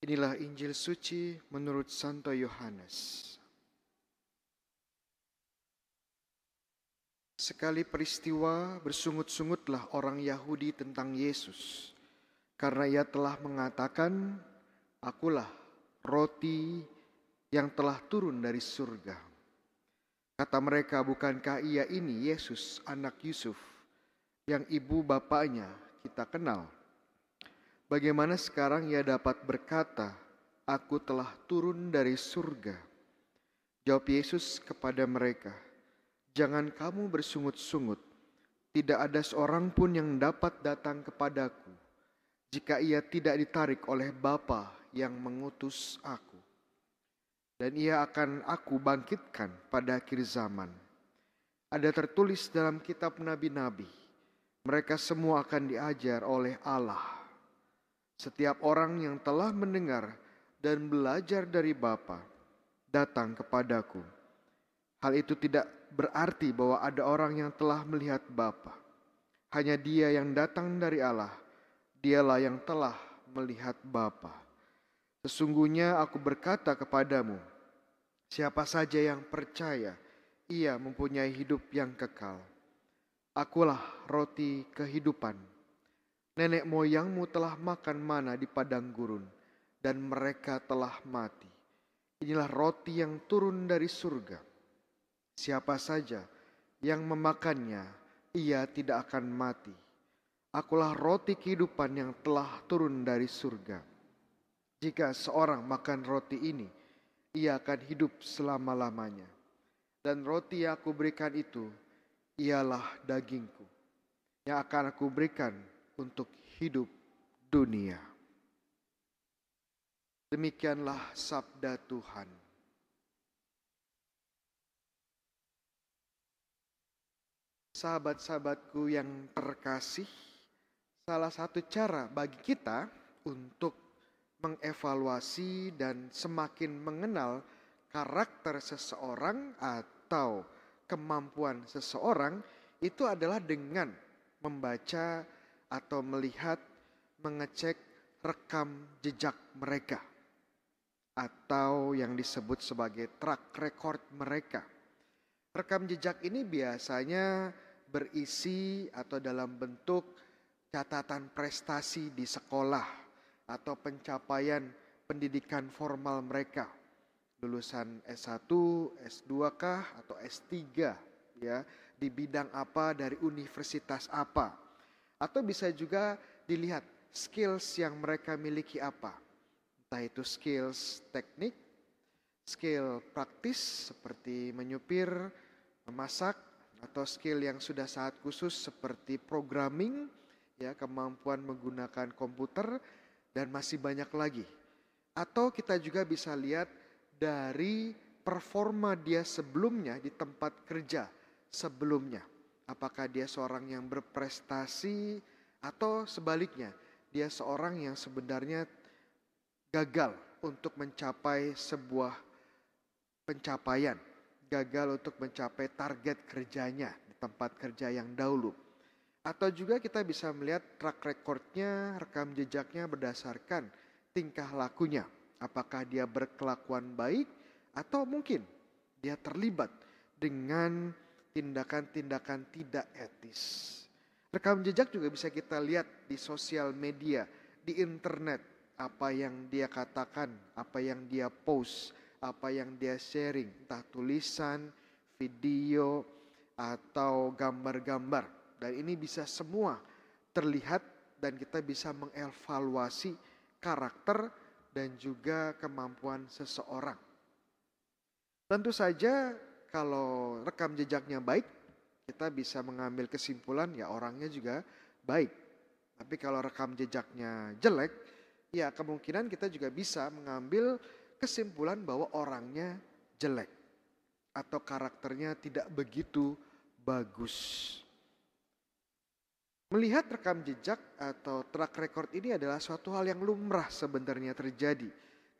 Inilah Injil suci menurut Santo Yohanes. Sekali peristiwa bersungut-sungutlah orang Yahudi tentang Yesus, karena ia telah mengatakan, "Akulah roti yang telah turun dari surga." Kata mereka, "Bukankah ia ini Yesus, anak Yusuf, yang ibu bapaknya kita kenal?" Bagaimana sekarang ia dapat berkata, "Aku telah turun dari surga"? Jawab Yesus kepada mereka, "Jangan kamu bersungut-sungut. Tidak ada seorang pun yang dapat datang kepadaku jika ia tidak ditarik oleh Bapa yang mengutus aku. Dan ia akan aku bangkitkan pada akhir zaman." Ada tertulis dalam kitab nabi-nabi, mereka semua akan diajar oleh Allah. Setiap orang yang telah mendengar dan belajar dari Bapa datang kepadaku. Hal itu tidak berarti bahwa ada orang yang telah melihat Bapa. Hanya dia yang datang dari Allah, dialah yang telah melihat Bapa. Sesungguhnya aku berkata kepadamu, siapa saja yang percaya, ia mempunyai hidup yang kekal. Akulah roti kehidupan. Nenek moyangmu telah makan mana di padang gurun, dan mereka telah mati. Inilah roti yang turun dari surga. Siapa saja yang memakannya, ia tidak akan mati. Akulah roti kehidupan yang telah turun dari surga. Jika seorang makan roti ini, ia akan hidup selama-lamanya. Dan roti yang aku berikan itu, ialah dagingku, yang akan aku berikan untuk hidup dunia. Demikianlah sabda Tuhan. Sahabat-sahabatku yang terkasih, salah satu cara bagi kita untuk mengevaluasi dan semakin mengenal karakter seseorang atau kemampuan seseorang itu adalah dengan membaca atau melihat, mengecek rekam jejak mereka atau yang disebut sebagai track record mereka. Rekam jejak ini biasanya berisi atau dalam bentuk catatan prestasi di sekolah atau pencapaian pendidikan formal mereka. Lulusan S1, S2 kah atau S3 ya, di bidang apa dari universitas apa atau bisa juga dilihat skills yang mereka miliki apa. Entah itu skills teknik, skill praktis seperti menyupir, memasak, atau skill yang sudah sangat khusus seperti programming, ya kemampuan menggunakan komputer dan masih banyak lagi. Atau kita juga bisa lihat dari performa dia sebelumnya di tempat kerja sebelumnya. Apakah dia seorang yang berprestasi atau sebaliknya, dia seorang yang sebenarnya gagal untuk mencapai sebuah pencapaian, gagal untuk mencapai target kerjanya di tempat kerja yang dahulu. Atau juga kita bisa melihat track recordnya, rekam jejaknya berdasarkan tingkah lakunya. Apakah dia berkelakuan baik atau mungkin dia terlibat dengan tindakan-tindakan tidak etis. Rekam jejak juga bisa kita lihat di sosial media, di internet, apa yang dia katakan, apa yang dia post, apa yang dia sharing, entah tulisan, video, atau gambar-gambar. Dan ini bisa semua terlihat dan kita bisa mengevaluasi karakter dan juga kemampuan seseorang. Tentu saja kalau rekam jejaknya baik, kita bisa mengambil kesimpulan ya orangnya juga baik. Tapi kalau rekam jejaknya jelek, ya kemungkinan kita juga bisa mengambil kesimpulan bahwa orangnya jelek atau karakternya tidak begitu bagus. Melihat rekam jejak atau track record ini adalah suatu hal yang lumrah sebenarnya terjadi.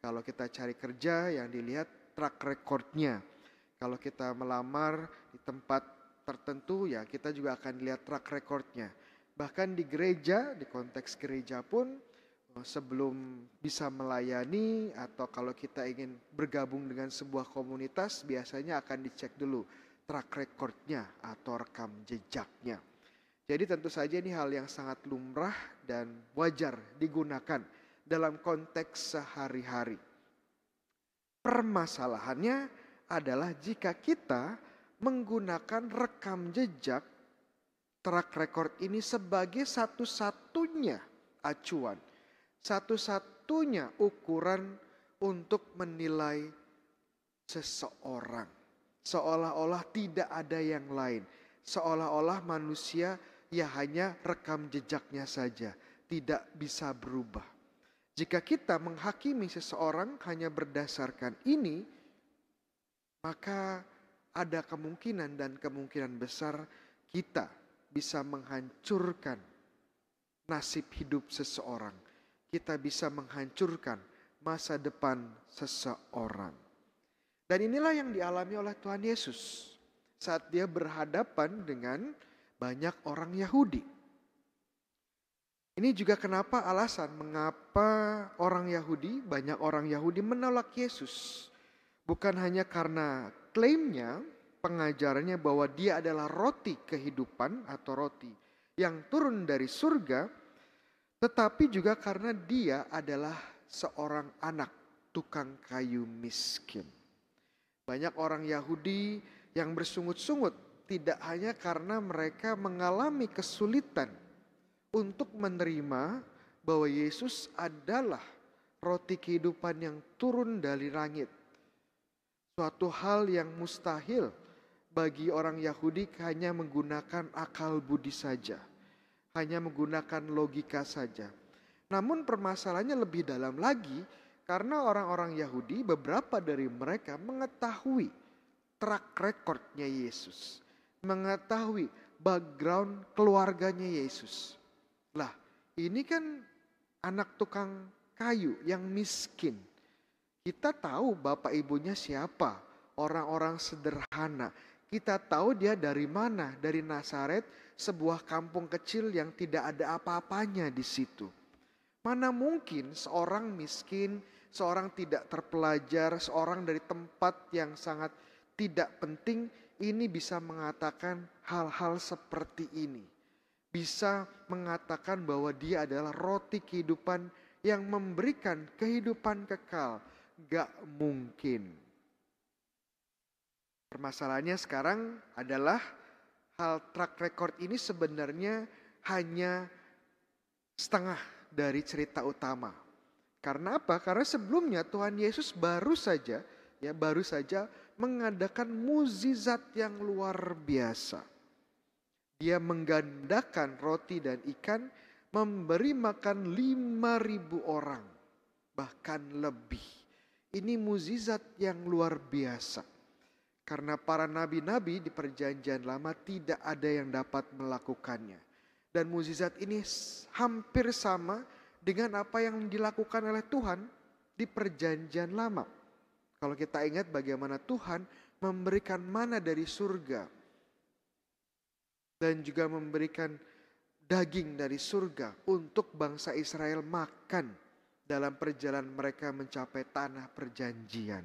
Kalau kita cari kerja yang dilihat track recordnya kalau kita melamar di tempat tertentu ya kita juga akan lihat track recordnya. Bahkan di gereja, di konteks gereja pun eh, sebelum bisa melayani atau kalau kita ingin bergabung dengan sebuah komunitas biasanya akan dicek dulu track recordnya atau rekam jejaknya. Jadi tentu saja ini hal yang sangat lumrah dan wajar digunakan dalam konteks sehari-hari. Permasalahannya adalah jika kita menggunakan rekam jejak track record ini sebagai satu-satunya acuan, satu-satunya ukuran untuk menilai seseorang. Seolah-olah tidak ada yang lain, seolah-olah manusia ya hanya rekam jejaknya saja, tidak bisa berubah. Jika kita menghakimi seseorang hanya berdasarkan ini, maka ada kemungkinan dan kemungkinan besar kita bisa menghancurkan nasib hidup seseorang. Kita bisa menghancurkan masa depan seseorang. Dan inilah yang dialami oleh Tuhan Yesus saat dia berhadapan dengan banyak orang Yahudi. Ini juga kenapa alasan mengapa orang Yahudi, banyak orang Yahudi menolak Yesus. Bukan hanya karena klaimnya, pengajarannya bahwa dia adalah roti kehidupan atau roti yang turun dari surga, tetapi juga karena dia adalah seorang anak tukang kayu miskin. Banyak orang Yahudi yang bersungut-sungut tidak hanya karena mereka mengalami kesulitan untuk menerima bahwa Yesus adalah roti kehidupan yang turun dari langit Suatu hal yang mustahil bagi orang Yahudi hanya menggunakan akal budi saja. Hanya menggunakan logika saja. Namun permasalahannya lebih dalam lagi karena orang-orang Yahudi beberapa dari mereka mengetahui track recordnya Yesus. Mengetahui background keluarganya Yesus. Lah ini kan anak tukang kayu yang miskin kita tahu bapak ibunya siapa, orang-orang sederhana. Kita tahu dia dari mana, dari Nazaret, sebuah kampung kecil yang tidak ada apa-apanya di situ. Mana mungkin seorang miskin, seorang tidak terpelajar, seorang dari tempat yang sangat tidak penting ini bisa mengatakan hal-hal seperti ini. Bisa mengatakan bahwa dia adalah roti kehidupan yang memberikan kehidupan kekal gak mungkin. Permasalahannya sekarang adalah hal track record ini sebenarnya hanya setengah dari cerita utama. Karena apa? Karena sebelumnya Tuhan Yesus baru saja ya baru saja mengadakan muzizat yang luar biasa. Dia menggandakan roti dan ikan memberi makan 5000 orang bahkan lebih. Ini muzizat yang luar biasa. Karena para nabi-nabi di perjanjian lama tidak ada yang dapat melakukannya. Dan muzizat ini hampir sama dengan apa yang dilakukan oleh Tuhan di perjanjian lama. Kalau kita ingat bagaimana Tuhan memberikan mana dari surga dan juga memberikan daging dari surga untuk bangsa Israel makan dalam perjalanan mereka mencapai tanah perjanjian.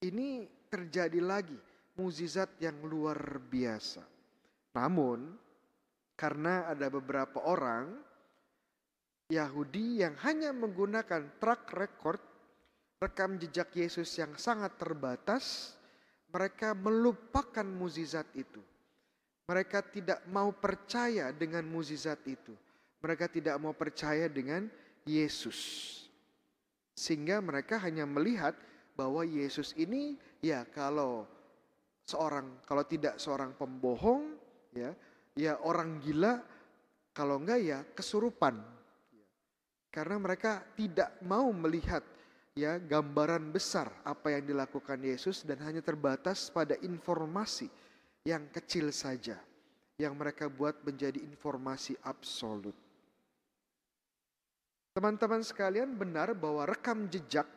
Ini terjadi lagi muzizat yang luar biasa. Namun karena ada beberapa orang Yahudi yang hanya menggunakan track record rekam jejak Yesus yang sangat terbatas, mereka melupakan muzizat itu. Mereka tidak mau percaya dengan muzizat itu. Mereka tidak mau percaya dengan Yesus. Sehingga mereka hanya melihat bahwa Yesus ini ya kalau seorang kalau tidak seorang pembohong ya ya orang gila kalau enggak ya kesurupan karena mereka tidak mau melihat ya gambaran besar apa yang dilakukan Yesus dan hanya terbatas pada informasi yang kecil saja yang mereka buat menjadi informasi absolut Teman-teman sekalian benar bahwa rekam jejak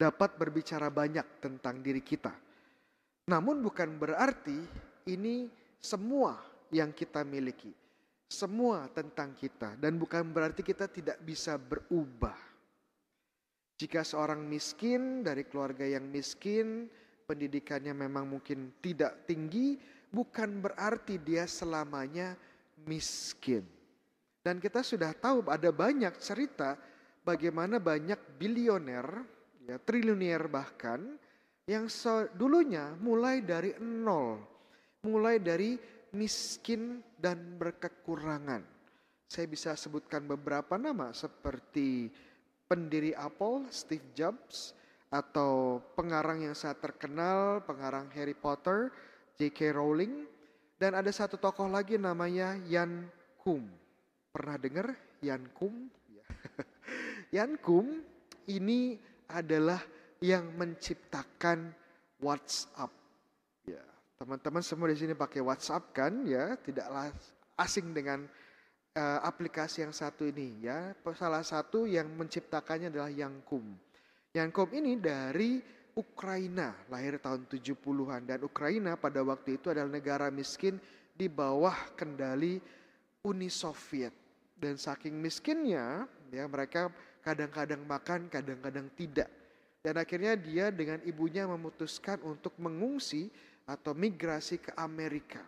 dapat berbicara banyak tentang diri kita. Namun bukan berarti ini semua yang kita miliki. Semua tentang kita dan bukan berarti kita tidak bisa berubah. Jika seorang miskin dari keluarga yang miskin, pendidikannya memang mungkin tidak tinggi, bukan berarti dia selamanya miskin. Dan kita sudah tahu ada banyak cerita bagaimana banyak bilioner, ya triliuner bahkan, yang dulunya mulai dari nol, mulai dari miskin dan berkekurangan. Saya bisa sebutkan beberapa nama seperti pendiri Apple, Steve Jobs, atau pengarang yang sangat terkenal, pengarang Harry Potter, J.K. Rowling, dan ada satu tokoh lagi namanya Yan Kum pernah dengar Yankum? Yankum ini adalah yang menciptakan WhatsApp. Ya, teman-teman semua di sini pakai WhatsApp kan ya, tidaklah asing dengan uh, aplikasi yang satu ini ya. Salah satu yang menciptakannya adalah Yankum. Yankum ini dari Ukraina, lahir tahun 70-an dan Ukraina pada waktu itu adalah negara miskin di bawah kendali Uni Soviet dan saking miskinnya, ya mereka kadang-kadang makan, kadang-kadang tidak. Dan akhirnya dia dengan ibunya memutuskan untuk mengungsi atau migrasi ke Amerika.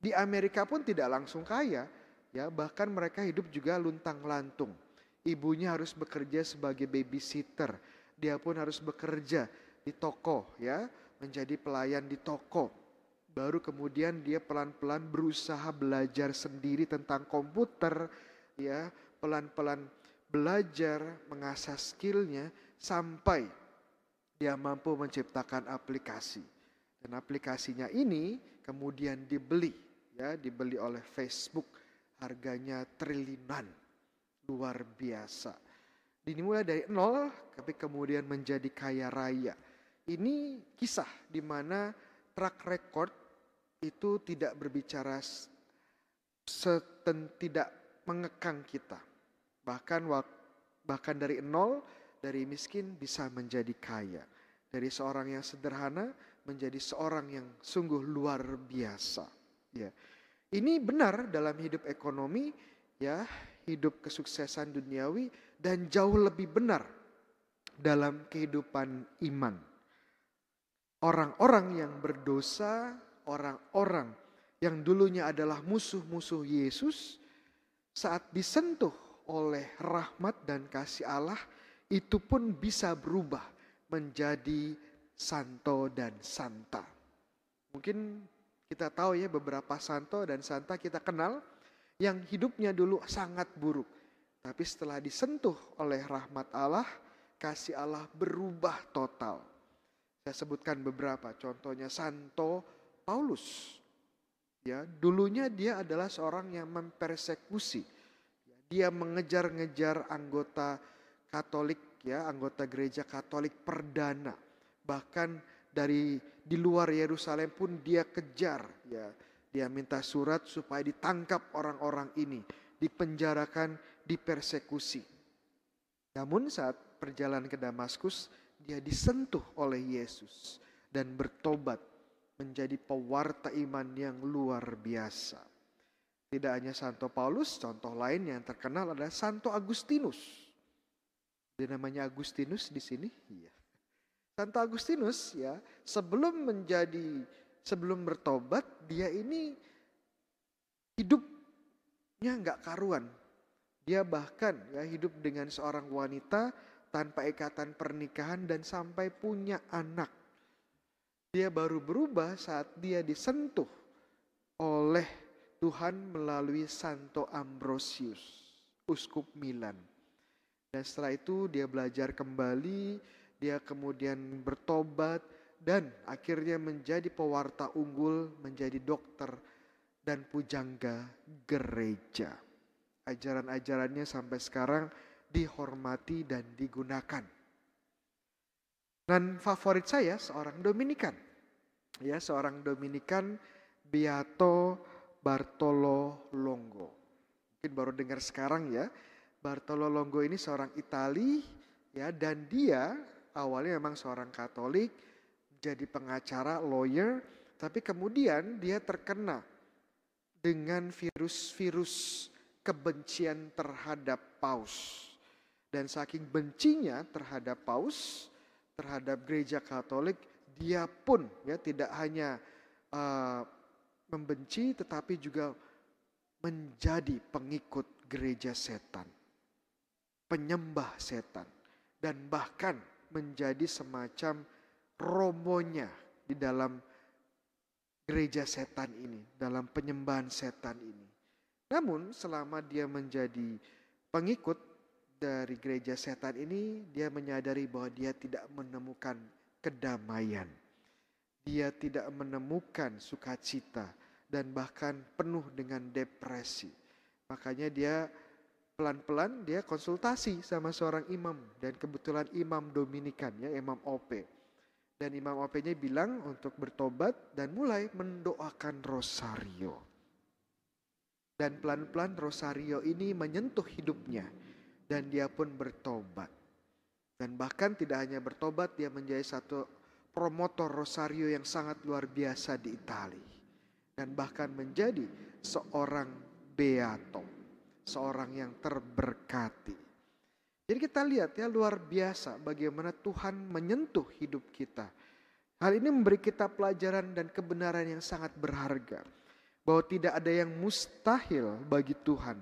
Di Amerika pun tidak langsung kaya, ya bahkan mereka hidup juga luntang-lantung. Ibunya harus bekerja sebagai babysitter, dia pun harus bekerja di toko ya, menjadi pelayan di toko. Baru kemudian dia pelan-pelan berusaha belajar sendiri tentang komputer, dia pelan-pelan belajar mengasah skillnya sampai dia mampu menciptakan aplikasi dan aplikasinya ini kemudian dibeli ya dibeli oleh Facebook harganya triliunan luar biasa dimulai dari nol tapi kemudian menjadi kaya raya ini kisah di mana track record itu tidak berbicara tidak mengekang kita. Bahkan bahkan dari nol, dari miskin bisa menjadi kaya. Dari seorang yang sederhana menjadi seorang yang sungguh luar biasa. Ya. Ini benar dalam hidup ekonomi, ya, hidup kesuksesan duniawi dan jauh lebih benar dalam kehidupan iman. Orang-orang yang berdosa, orang-orang yang dulunya adalah musuh-musuh Yesus, saat disentuh oleh rahmat dan kasih Allah itu pun bisa berubah menjadi santo dan santa. Mungkin kita tahu ya beberapa santo dan santa kita kenal yang hidupnya dulu sangat buruk. Tapi setelah disentuh oleh rahmat Allah, kasih Allah berubah total. Saya sebutkan beberapa contohnya Santo Paulus Ya, dulunya dia adalah seorang yang mempersekusi. Dia mengejar-ngejar anggota Katolik ya, anggota gereja Katolik perdana. Bahkan dari di luar Yerusalem pun dia kejar ya. Dia minta surat supaya ditangkap orang-orang ini, dipenjarakan, dipersekusi. Namun saat perjalanan ke Damaskus, dia disentuh oleh Yesus dan bertobat menjadi pewarta iman yang luar biasa. Tidak hanya Santo Paulus, contoh lain yang terkenal adalah Santo Agustinus. Dia namanya Agustinus di sini, iya. Santo Agustinus ya, sebelum menjadi sebelum bertobat, dia ini hidupnya nggak karuan. Dia bahkan ya hidup dengan seorang wanita tanpa ikatan pernikahan dan sampai punya anak dia baru berubah saat dia disentuh oleh Tuhan melalui Santo Ambrosius, uskup Milan. Dan setelah itu dia belajar kembali, dia kemudian bertobat dan akhirnya menjadi pewarta unggul, menjadi dokter dan pujangga gereja. Ajaran-ajarannya sampai sekarang dihormati dan digunakan. Dan favorit saya seorang Dominikan. Ya, seorang Dominikan Beato Bartolo Longo. Mungkin baru dengar sekarang ya. Bartolo Longo ini seorang Itali ya dan dia awalnya memang seorang Katolik jadi pengacara lawyer tapi kemudian dia terkena dengan virus-virus kebencian terhadap paus. Dan saking bencinya terhadap paus, terhadap gereja Katolik, dia pun ya tidak hanya uh, membenci tetapi juga menjadi pengikut gereja setan, penyembah setan dan bahkan menjadi semacam romonya di dalam gereja setan ini, dalam penyembahan setan ini. Namun selama dia menjadi pengikut dari gereja setan ini dia menyadari bahwa dia tidak menemukan kedamaian. Dia tidak menemukan sukacita dan bahkan penuh dengan depresi. Makanya dia pelan-pelan dia konsultasi sama seorang imam dan kebetulan imam Dominikan ya imam OP. Dan imam OP-nya bilang untuk bertobat dan mulai mendoakan rosario. Dan pelan-pelan rosario ini menyentuh hidupnya dan dia pun bertobat. Dan bahkan tidak hanya bertobat, dia menjadi satu promotor Rosario yang sangat luar biasa di Itali. Dan bahkan menjadi seorang beato, seorang yang terberkati. Jadi kita lihat ya luar biasa bagaimana Tuhan menyentuh hidup kita. Hal ini memberi kita pelajaran dan kebenaran yang sangat berharga. Bahwa tidak ada yang mustahil bagi Tuhan.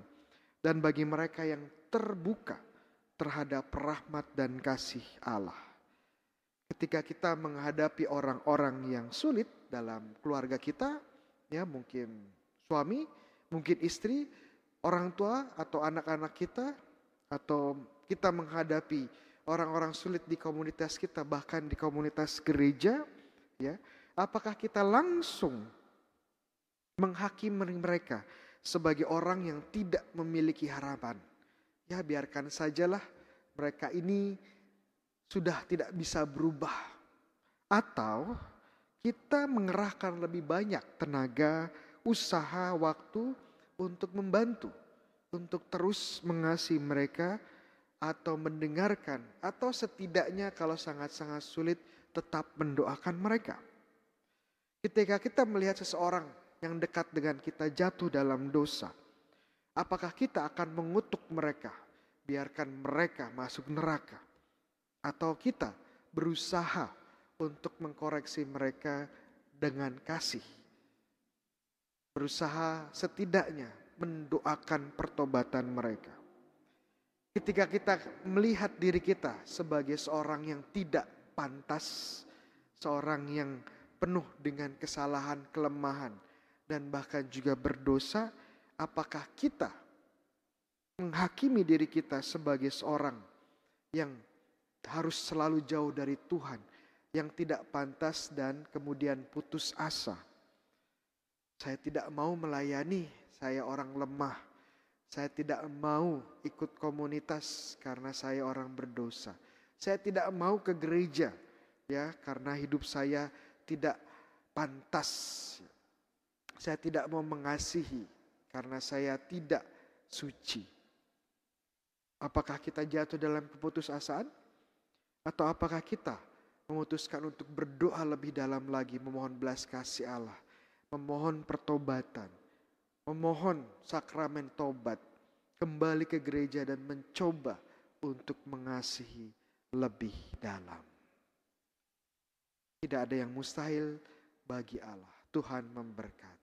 Dan bagi mereka yang terbuka terhadap rahmat dan kasih Allah. Ketika kita menghadapi orang-orang yang sulit dalam keluarga kita, ya mungkin suami, mungkin istri, orang tua atau anak-anak kita atau kita menghadapi orang-orang sulit di komunitas kita bahkan di komunitas gereja, ya. Apakah kita langsung menghakimi mereka sebagai orang yang tidak memiliki harapan? ya biarkan sajalah mereka ini sudah tidak bisa berubah. Atau kita mengerahkan lebih banyak tenaga, usaha, waktu untuk membantu, untuk terus mengasihi mereka atau mendengarkan atau setidaknya kalau sangat-sangat sulit tetap mendoakan mereka. Ketika kita melihat seseorang yang dekat dengan kita jatuh dalam dosa, Apakah kita akan mengutuk mereka, biarkan mereka masuk neraka? Atau kita berusaha untuk mengkoreksi mereka dengan kasih? Berusaha setidaknya mendoakan pertobatan mereka. Ketika kita melihat diri kita sebagai seorang yang tidak pantas, seorang yang penuh dengan kesalahan, kelemahan, dan bahkan juga berdosa, apakah kita menghakimi diri kita sebagai seorang yang harus selalu jauh dari Tuhan, yang tidak pantas dan kemudian putus asa. Saya tidak mau melayani, saya orang lemah. Saya tidak mau ikut komunitas karena saya orang berdosa. Saya tidak mau ke gereja ya karena hidup saya tidak pantas. Saya tidak mau mengasihi karena saya tidak suci. Apakah kita jatuh dalam keputusasaan? Atau apakah kita memutuskan untuk berdoa lebih dalam lagi memohon belas kasih Allah, memohon pertobatan, memohon sakramen tobat, kembali ke gereja dan mencoba untuk mengasihi lebih dalam. Tidak ada yang mustahil bagi Allah. Tuhan memberkati.